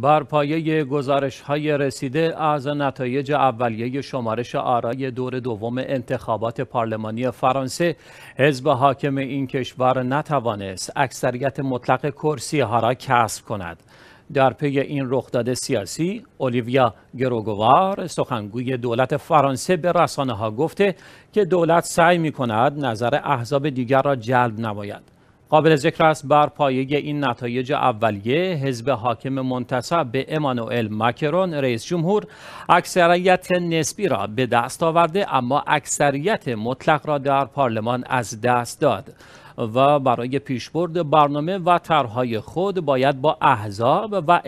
بر پایه گزارش های رسیده از نتایج اولیه شمارش آرای دور دوم انتخابات پارلمانی فرانسه حزب حاکم این کشور نتوانست اکثریت مطلق کرسی ها را کسب کند در پی این رخداد سیاسی اولیویا گروگوار سخنگوی دولت فرانسه به رسانه ها گفته که دولت سعی می کند نظر احزاب دیگر را جلب نماید قابل ذکر است بر پایه این نتایج اولیه حزب حاکم منتصب به امانوئل مکرون رئیس جمهور اکثریت نسبی را به دست آورده اما اکثریت مطلق را در پارلمان از دست داد و برای پیشبرد برنامه و طرحهای خود باید با احزاب و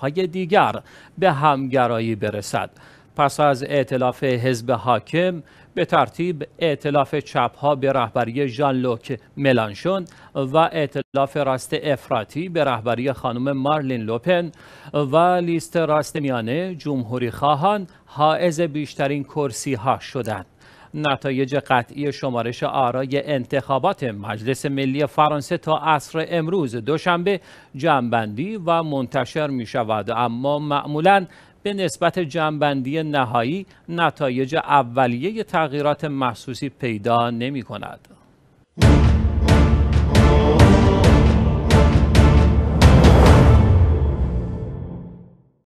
های دیگر به همگرایی برسد پس از اعتلاف حزب حاکم به ترتیب اعتلاف چپها به رهبری ژان لوک ملانشون و اعتلاف راست افراطی به رهبری خانم مارلین لوپن و لیست راست میانه جمهوری خواهان حائز بیشترین کرسی ها شدند نتایج قطعی شمارش آرای انتخابات مجلس ملی فرانسه تا عصر امروز دوشنبه جمعبندی و منتشر می شود اما معمولا به نسبت جنبندی نهایی نتایج اولیه تغییرات محسوسی پیدا نمی کند.